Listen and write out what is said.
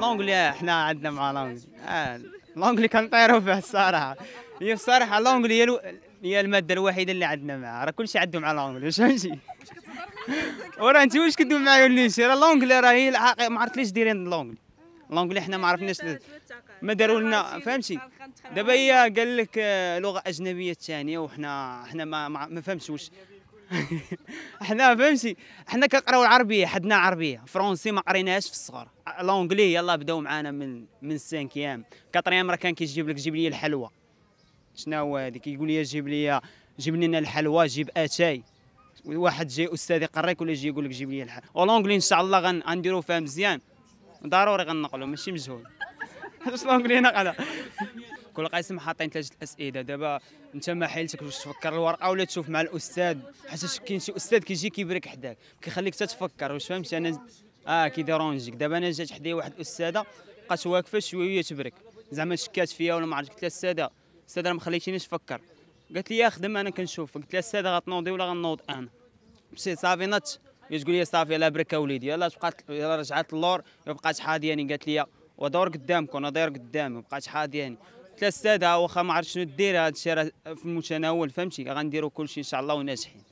لونجلي احنا عندنا مع لونجلي آه لونجلي كنطيروا فيه الصراحه هي الصراحه لونجلي هي الماده الوحيده اللي عندنا معها راه كلشي عنده مع لونجلي واش فهمتي وراه انت واش كدوي معايا ولا راه لونجلي راه هي الحقيقه ما عرفت ليش دايرين لونجلي لونجلي احنا ما عرفناش ما داروا لنا فهمتي دابا هي قال لك آه، لغه اجنبيه ثانيه وحنا حنا ما ما فهمتش واش احنا فهمتي احنا كنقراو العربيه حدنا عربيه فرونسي ما قريناهاش في الصغر لونجلي يلاه بداو معانا من من السانكيام كاتريام راه كان كيجيب لك جيب لي الحلوى شنا هو هذه كيقول لي جيب لي جيب لنا الحلوى جيب اتاي واحد جاي استاذ يقريك ولا يجي يقول لك جيب لي الحلوى ولونجلي ان شاء الله غنديرو فيها مزيان ضروري غنقلو ماشي مجهول علاش لونجلي نقله كل قسم حاطين ثلاثه الاسئله دابا انت ما حيلتك باش تفكر الورقه ولا تشوف مع الاستاذ حيت كاين شي استاذ كيجي كيبرك حداك كيخليك تتفكر واش فهمت انا اه كيديرونجيك دابا انا جات حدايا واحد الاستاذه بقات واقفه شويه وهي تبرك زعما شكات فيا ولا ما عرفت قلت لها الساده الساده ما خليتينيش نفكر قالت لي خدم انا كنشوف قلت لها الساده غتنوضي ولا غنوض انا مشيت صافي نط تقول لي صافي لا بركه وليدي يلاه بقات يلاه رجعت اللور وبقات حاضيه يعني قالت لي ودور قدامك وانا داير قدامي ما حاضيه يعني حتى الساده واخا ما عرفتش شنو دير هذا الشيء في المتناول فهمتي غنديروا كلشي ان شاء الله وناجحين